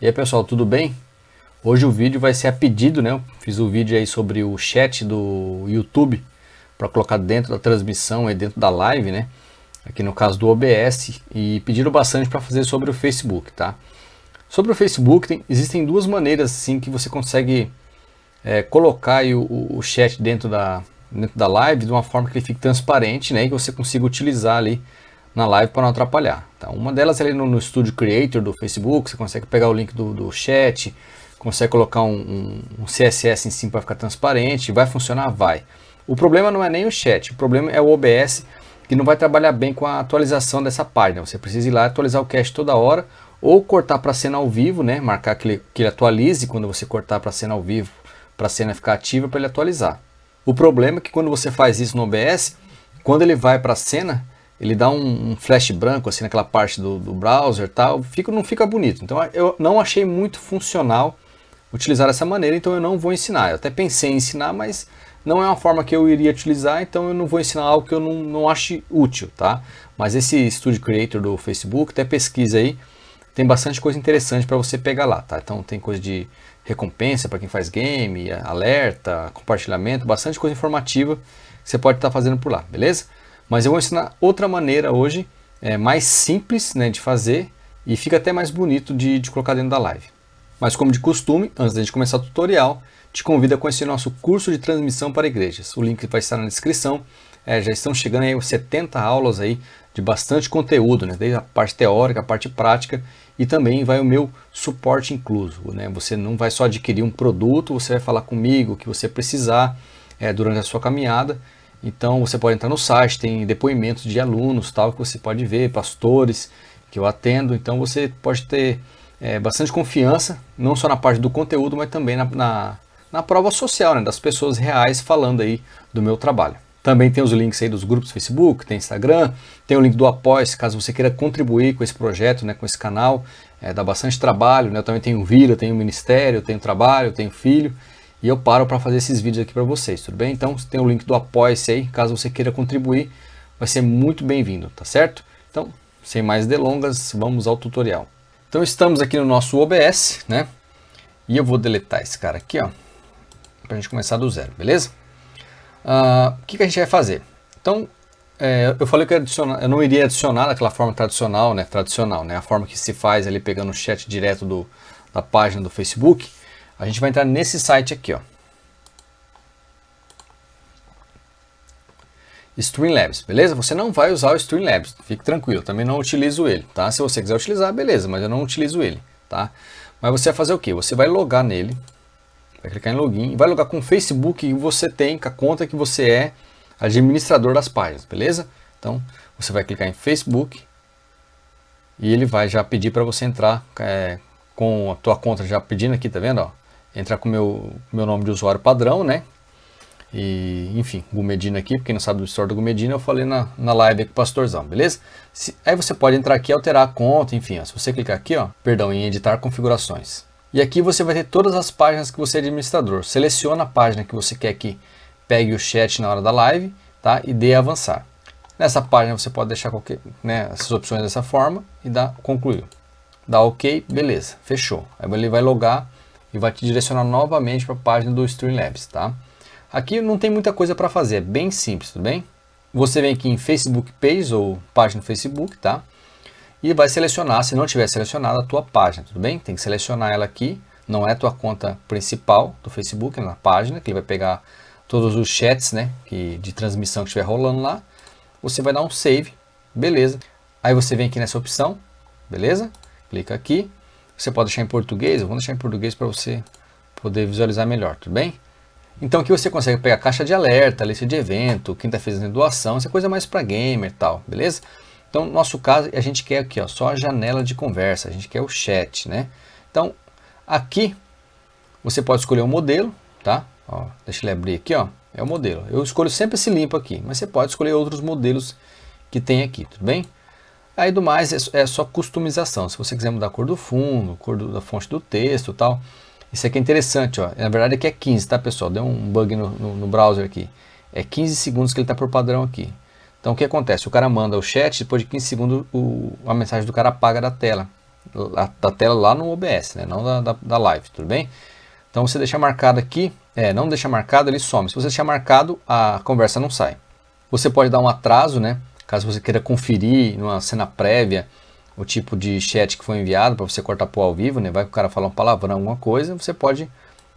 E aí pessoal, tudo bem? Hoje o vídeo vai ser a pedido, né? Eu fiz o um vídeo aí sobre o chat do YouTube para colocar dentro da transmissão e dentro da live, né? Aqui no caso do OBS e pediram bastante para fazer sobre o Facebook, tá? Sobre o Facebook tem, existem duas maneiras assim que você consegue é, colocar o, o, chat dentro da dentro da live de uma forma que ele fique transparente, né? E que você consiga utilizar ali na live para não atrapalhar. Tá? Uma delas é ali no, no Studio Creator do Facebook, você consegue pegar o link do, do chat, consegue colocar um, um, um CSS em cima para ficar transparente, vai funcionar? Vai. O problema não é nem o chat, o problema é o OBS que não vai trabalhar bem com a atualização dessa página. Você precisa ir lá atualizar o cache toda hora ou cortar para cena ao vivo, né? Marcar que ele, que ele atualize quando você cortar para cena ao vivo, para a cena ficar ativa para ele atualizar. O problema é que quando você faz isso no OBS, quando ele vai para a cena, ele dá um, um, flash branco assim naquela parte do, do browser tal, fica, não fica bonito. Então eu não achei muito funcional utilizar dessa maneira, então eu não vou ensinar. Eu até pensei em ensinar, mas não é uma forma que eu iria utilizar, então eu não vou ensinar algo que eu não, não ache útil, tá? Mas esse Studio Creator do Facebook, até pesquisa aí, tem bastante coisa interessante para você pegar lá, tá? Então tem coisa de recompensa para quem faz game, alerta, compartilhamento, bastante coisa informativa que você pode estar tá fazendo por lá, beleza? Mas eu vou ensinar outra maneira hoje, é, mais simples né, de fazer e fica até mais bonito de, de colocar dentro da live. Mas como de costume, antes de começar o tutorial, te convido a conhecer nosso curso de transmissão para igrejas. O link vai estar na descrição. É, já estão chegando aí 70 aulas aí de bastante conteúdo, né? desde a parte teórica, a parte prática e também vai o meu suporte incluso. Né? Você não vai só adquirir um produto, você vai falar comigo o que você precisar é, durante a sua caminhada então você pode entrar no site, tem depoimentos de alunos, tal, que você pode ver, pastores que eu atendo. Então você pode ter é, bastante confiança, não só na parte do conteúdo, mas também na, na, na prova social, né, das pessoas reais falando aí do meu trabalho. Também tem os links aí dos grupos Facebook, tem Instagram, tem o link do Após, caso você queira contribuir com esse projeto, né, com esse canal. É, dá bastante trabalho, né? Eu também tenho vida, tenho ministério, tenho trabalho, tenho filho e eu paro para fazer esses vídeos aqui para vocês, tudo bem? Então tem o link do Apoia-se aí, caso você queira contribuir, vai ser muito bem-vindo, tá certo? Então, sem mais delongas, vamos ao tutorial. Então estamos aqui no nosso OBS, né? E eu vou deletar esse cara aqui, ó, para a gente começar do zero, beleza? Ah, o uh, que, que a gente vai fazer? Então, é, eu falei que eu, eu, não iria adicionar daquela forma tradicional, né? Tradicional, né? A forma que se faz ali pegando o chat direto do, da página do Facebook. A gente vai entrar nesse site aqui, ó. Streamlabs, beleza? Você não vai usar o Streamlabs, fique tranquilo, também não utilizo ele, tá? Se você quiser utilizar, beleza, mas eu não utilizo ele, tá? Mas você vai fazer o quê? Você vai logar nele, vai clicar em login, vai logar com o Facebook que você tem, com a conta que você é administrador das páginas, beleza? Então, você vai clicar em Facebook e ele vai já pedir para você entrar é, com a tua conta já pedindo aqui, tá vendo? Ó? entrar com o meu, meu nome de usuário padrão, né? E, enfim, Gumedina aqui, quem não sabe do histórico do Gumedina, eu falei na, na live aqui, pastorzão, beleza? Se, aí você pode entrar aqui, alterar a conta, enfim, ó, se você clicar aqui, ó, perdão, em editar configurações. E aqui você vai ter todas as páginas que você é administrador. Seleciona a página que você quer que pegue o chat na hora da live, tá? E dê avançar. Nessa página você pode deixar qualquer, né, essas opções dessa forma e dá concluir. Dá OK, beleza, fechou. Aí ele vai logar e vai te direcionar novamente para a página do Streamlabs, tá? Aqui não tem muita coisa para fazer, é bem simples, tudo bem? Você vem aqui em Facebook Page ou página do Facebook, tá? E vai selecionar, se não tiver selecionada, a tua página, tudo bem? Tem que selecionar ela aqui, não é a tua conta principal do Facebook, é na página, que ele vai pegar todos os chats, né, que, de transmissão que estiver rolando lá. Você vai dar um save, beleza. Aí você vem aqui nessa opção, beleza? Clica aqui, você pode deixar em português, eu vou deixar em português para você poder visualizar melhor, tudo bem? Então aqui você consegue pegar caixa de alerta, lista de evento, quem está fazendo doação, essa é coisa mais para gamer e tal, beleza? Então, no nosso caso, a gente quer aqui, ó, só a janela de conversa, a gente quer o chat, né? Então, aqui você pode escolher um modelo, tá? Ó, deixa ele abrir aqui, ó, é o modelo. Eu escolho sempre esse limpo aqui, mas você pode escolher outros modelos que tem aqui, tudo bem? Aí do mais é, é só customização. Se você quiser mudar a cor do fundo, cor do, da fonte do texto tal. Isso aqui é interessante, ó. Na verdade aqui é 15, tá pessoal? Deu um bug no, no, no browser aqui. É 15 segundos que ele está por padrão aqui. Então o que acontece? O cara manda o chat, depois de 15 segundos o, a mensagem do cara apaga da tela. Da, da tela lá no OBS, né? não da, da, da, live, tudo bem? Então você deixa marcado aqui, é, não deixa marcado, ele some. Se você deixar marcado, a conversa não sai. Você pode dar um atraso, né? Caso você queira conferir numa cena prévia o tipo de chat que foi enviado para você cortar por ao vivo, né? Vai que o cara falar um palavrão, alguma coisa, você pode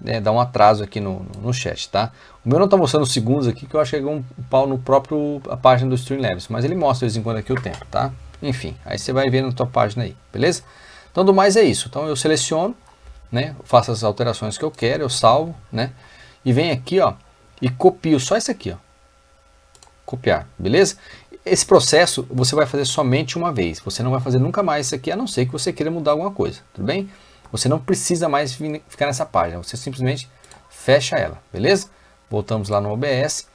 né, dar um atraso aqui no, no chat, tá? O meu não está mostrando segundos aqui, que eu achei é um pau no próprio a página do Streamlabs, mas ele mostra de vez em quando aqui o tempo, tá? Enfim, aí você vai ver na tua página aí, beleza? Então, do mais é isso. Então, eu seleciono, né? Faço as alterações que eu quero, eu salvo, né? E venho aqui, ó, e copio só isso aqui, ó. Copiar, beleza? esse processo você vai fazer somente uma vez. Você não vai fazer nunca mais isso aqui, a não ser que você queira mudar alguma coisa, tudo bem? Você não precisa mais ficar nessa página, você simplesmente fecha ela, beleza? Voltamos lá no OBS,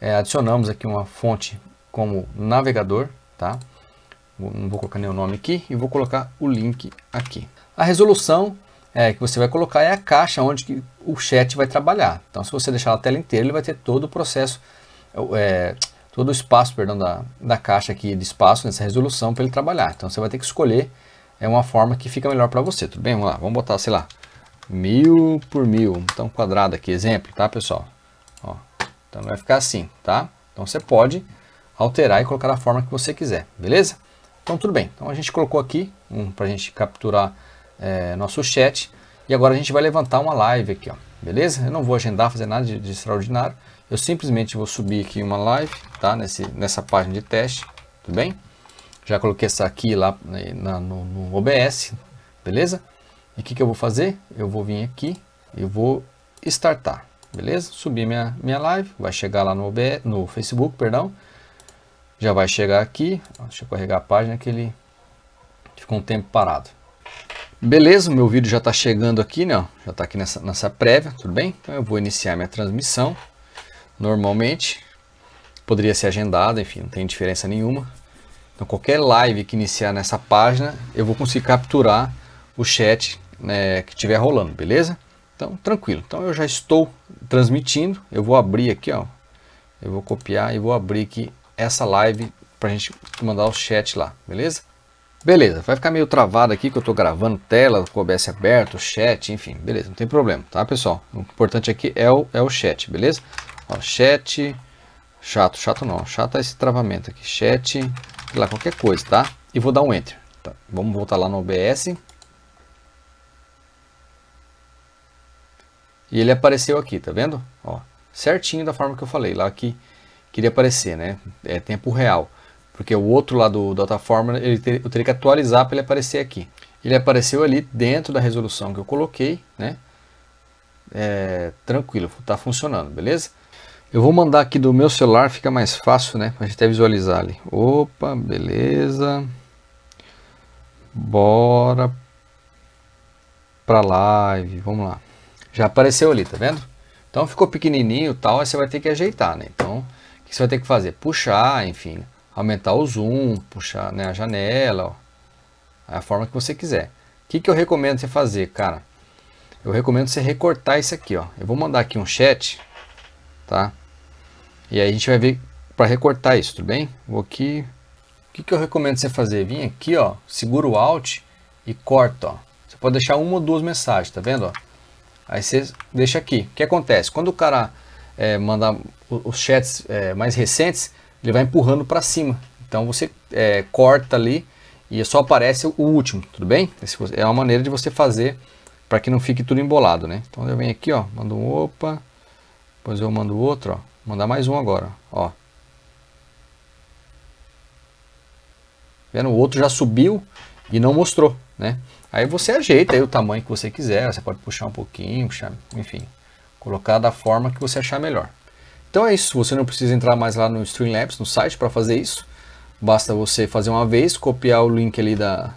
é, adicionamos aqui uma fonte como navegador, tá? Não vou colocar nenhum nome aqui e vou colocar o link aqui. A resolução é, que você vai colocar é a caixa onde o chat vai trabalhar. Então, se você deixar a tela inteira, ele vai ter todo o processo, é, todo o espaço, perdão, da, da caixa aqui de espaço nessa resolução para ele trabalhar. Então você vai ter que escolher é uma forma que fica melhor para você, tudo bem? Vamos lá, vamos botar, sei lá, mil por mil, então quadrado aqui, exemplo, tá pessoal? Ó, então vai ficar assim, tá? Então você pode alterar e colocar a forma que você quiser, beleza? Então tudo bem, então a gente colocou aqui um para a gente capturar é, nosso chat e agora a gente vai levantar uma live aqui, ó, beleza? Eu não vou agendar, fazer nada de, de extraordinário, eu simplesmente vou subir aqui uma live tá? Nesse, nessa página de teste, tudo bem? Já coloquei essa aqui lá né, na, no, no, OBS, beleza? E o que, que eu vou fazer? Eu vou vir aqui e vou startar, beleza? Subir minha, minha live, vai chegar lá no, OBS, no Facebook, perdão. Já vai chegar aqui, deixa eu carregar a página que ele ficou um tempo parado. Beleza, meu vídeo já está chegando aqui, né? Já está aqui nessa, nessa prévia, tudo bem? Então eu vou iniciar minha transmissão normalmente poderia ser agendada, enfim, não tem diferença nenhuma. Então qualquer live que iniciar nessa página, eu vou conseguir capturar o chat né, que estiver rolando, beleza? Então tranquilo. Então eu já estou transmitindo, eu vou abrir aqui, ó. Eu vou copiar e vou abrir aqui essa live para a gente mandar o chat lá, beleza? Beleza, vai ficar meio travado aqui que eu estou gravando tela, com o OBS aberto, chat, enfim, beleza, não tem problema, tá pessoal? O importante aqui é o, é o chat, beleza? Ó, chat, Chato, chato não. Chato é esse travamento aqui. Chat, lá, qualquer coisa, tá? E vou dar um Enter. Tá, vamos voltar lá no OBS. E ele apareceu aqui, tá vendo? Ó, certinho da forma que eu falei lá que queria aparecer, né? É tempo real. Porque o outro lá do Formula, ele ter, eu teria que atualizar para ele aparecer aqui. Ele apareceu ali dentro da resolução que eu coloquei, né? É, tranquilo, tá funcionando, beleza? Eu vou mandar aqui do meu celular, fica mais fácil, né? Pra gente até visualizar ali. Opa, beleza. Bora pra live, vamos lá. Já apareceu ali, tá vendo? Então ficou pequenininho tal, aí você vai ter que ajeitar, né? Então, o que você vai ter que fazer? Puxar, enfim, aumentar o zoom, puxar né, a janela, ó, é a forma que você quiser. O que, que eu recomendo você fazer, cara? Eu recomendo você recortar isso aqui, ó. Eu vou mandar aqui um chat, tá? E aí a gente vai ver para recortar isso, tudo bem? Vou aqui. O que, que eu recomendo você fazer? Vim aqui, ó, Segura o Alt e corta, ó. Você pode deixar uma ou duas mensagens, tá vendo? Ó? Aí você deixa aqui. O que acontece? Quando o cara é, mandar os chats é, mais recentes, ele vai empurrando para cima. Então você é, corta ali e só aparece o último, tudo bem? é uma maneira de você fazer para que não fique tudo embolado, né? Então eu venho aqui, ó, mando um opa, depois eu mando outro, ó mandar mais um agora, ó. Vendo? O outro já subiu e não mostrou, né? Aí você ajeita aí o tamanho que você quiser, você pode puxar um pouquinho, puxar, enfim, colocar da forma que você achar melhor. Então é isso, você não precisa entrar mais lá no Streamlabs, no site, para fazer isso. Basta você fazer uma vez, copiar o link ali da...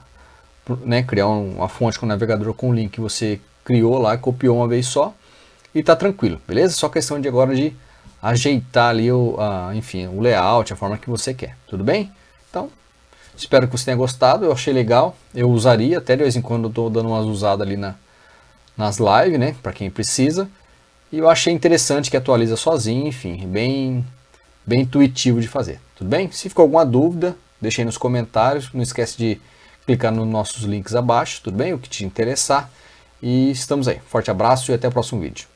Né, criar uma fonte com o navegador com o link que você criou lá, copiou uma vez só e tá tranquilo, beleza? Só questão de agora de ajeitar ali o, a, enfim, o layout, a forma que você quer, tudo bem? Então, espero que você tenha gostado, eu achei legal, eu usaria, até de vez em quando eu estou dando umas usadas ali na, nas lives, né, para quem precisa, e eu achei interessante que atualiza sozinho, enfim, bem, bem intuitivo de fazer, tudo bem? Se ficou alguma dúvida, deixe aí nos comentários, não esquece de clicar nos nossos links abaixo, tudo bem? O que te interessar, e estamos aí, forte abraço e até o próximo vídeo.